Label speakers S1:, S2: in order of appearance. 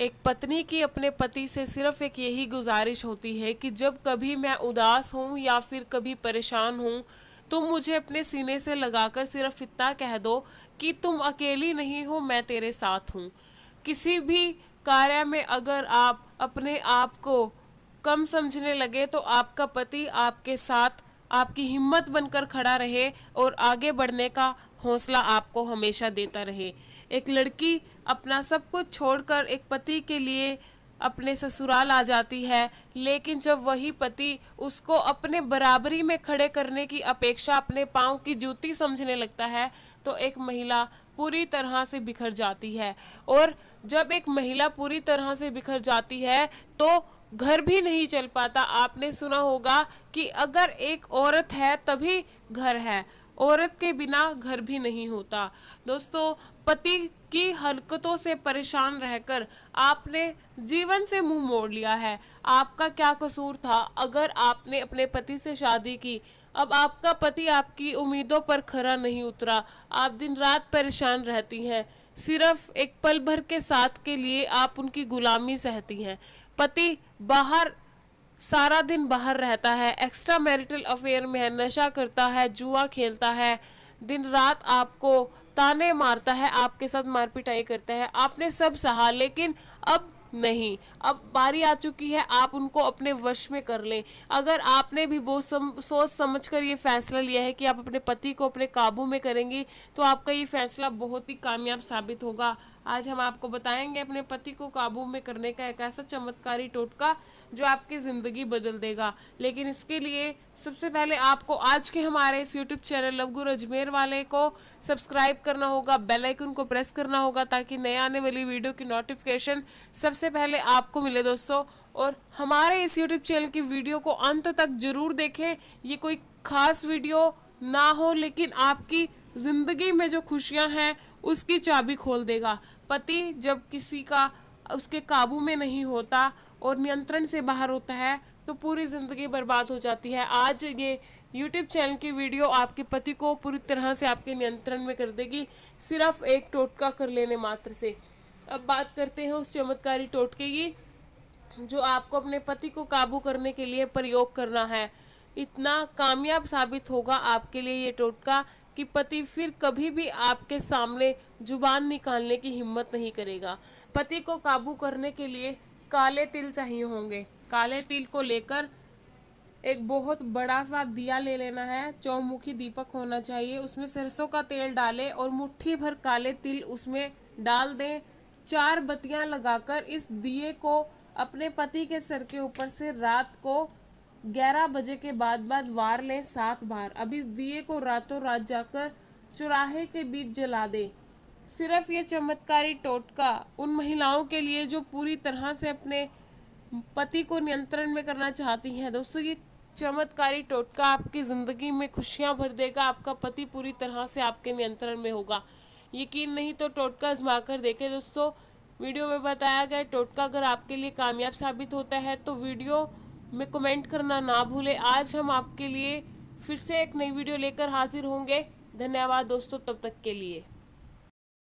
S1: एक पत्नी की अपने पति से सिर्फ एक यही गुजारिश होती है कि जब कभी मैं उदास हूँ या फिर कभी परेशान हूँ तुम तो मुझे अपने सीने से लगाकर सिर्फ इतना कह दो कि तुम अकेली नहीं हो मैं तेरे साथ हूँ किसी भी कार्य में अगर आप अपने आप को कम समझने लगे तो आपका पति आपके साथ आपकी हिम्मत बनकर खड़ा रहे और आगे बढ़ने का हौसला आपको हमेशा देता रहे एक लड़की अपना सब कुछ छोड़कर एक पति के लिए अपने ससुराल आ जाती है लेकिन जब वही पति उसको अपने बराबरी में खड़े करने की अपेक्षा अपने पाँव की जूती समझने लगता है तो एक महिला पूरी तरह से बिखर जाती है और जब एक महिला पूरी तरह से बिखर जाती है तो घर भी नहीं चल पाता आपने सुना होगा कि अगर एक औरत है तभी घर है औरत के बिना घर भी नहीं होता दोस्तों पति की हरकतों से परेशान रहकर आपने जीवन से मुंह मोड़ लिया है आपका क्या कसूर था अगर आपने अपने पति से शादी की अब आपका पति आपकी उम्मीदों पर खरा नहीं उतरा आप दिन रात परेशान रहती हैं सिर्फ एक पल भर के साथ के लिए आप उनकी गुलामी सहती हैं पति बाहर सारा दिन बाहर रहता है एक्स्ट्रा मैरिटल अफेयर में नशा करता है जुआ खेलता है दिन रात आपको ताने मारता है आपके साथ मारपिटाई करता है आपने सब सहा लेकिन अब नहीं अब बारी आ चुकी है आप उनको अपने वश में कर लें अगर आपने भी बहुत सम, सोच समझ कर ये फैसला लिया है कि आप अपने पति को अपने काबू में करेंगी तो आपका ये फैसला बहुत ही कामयाब साबित होगा आज हम आपको बताएंगे अपने पति को काबू में करने का एक ऐसा चमत्कारी टोटका जो आपकी ज़िंदगी बदल देगा लेकिन इसके लिए सबसे पहले आपको आज के हमारे इस यूट्यूब चैनल लवगुर अजमेर वाले को सब्सक्राइब करना होगा बेल आइकन को प्रेस करना होगा ताकि नए आने वाली वीडियो की नोटिफिकेशन सबसे पहले आपको मिले दोस्तों और हमारे इस यूट्यूब चैनल की वीडियो को अंत तक जरूर देखें ये कोई खास वीडियो ना हो लेकिन आपकी ज़िंदगी में जो खुशियाँ हैं उसकी चाबी खोल देगा पति जब किसी का उसके काबू में नहीं होता और नियंत्रण से बाहर होता है तो पूरी ज़िंदगी बर्बाद हो जाती है आज ये यूट्यूब चैनल की वीडियो आपके पति को पूरी तरह से आपके नियंत्रण में कर देगी सिर्फ एक टोटका कर लेने मात्र से अब बात करते हैं उस चमत्कारी टोटके की जो आपको अपने पति को काबू करने के लिए प्रयोग करना है इतना कामयाब साबित होगा आपके लिए ये टोटका कि पति फिर कभी भी आपके सामने जुबान निकालने की हिम्मत नहीं करेगा पति को काबू करने के लिए काले तिल चाहिए होंगे काले तिल को लेकर एक बहुत बड़ा सा दिया ले लेना है चौमुखी दीपक होना चाहिए उसमें सरसों का तेल डालें और मुट्ठी भर काले तिल उसमें डाल दें चार बत्तियां लगाकर इस दिए को अपने पति के सर के ऊपर से रात को ग्यारह बजे के बाद बाद वार लें सात बार अब इस दिए को रातों रात जाकर चुराहे के बीच जला दें सिर्फ ये चमत्कारी टोटका उन महिलाओं के लिए जो पूरी तरह से अपने पति को नियंत्रण में करना चाहती हैं दोस्तों ये चमत्कारी टोटका आपकी ज़िंदगी में खुशियाँ भर देगा आपका पति पूरी तरह से आपके नियंत्रण में होगा यकीन नहीं तो टोटका आजमा कर देखें दोस्तों वीडियो में बताया गया टोटका अगर आपके लिए कामयाब साबित होता है तो वीडियो में कमेंट करना ना भूलें आज हम आपके लिए फिर से एक नई वीडियो लेकर हाजिर होंगे धन्यवाद दोस्तों तब तक के लिए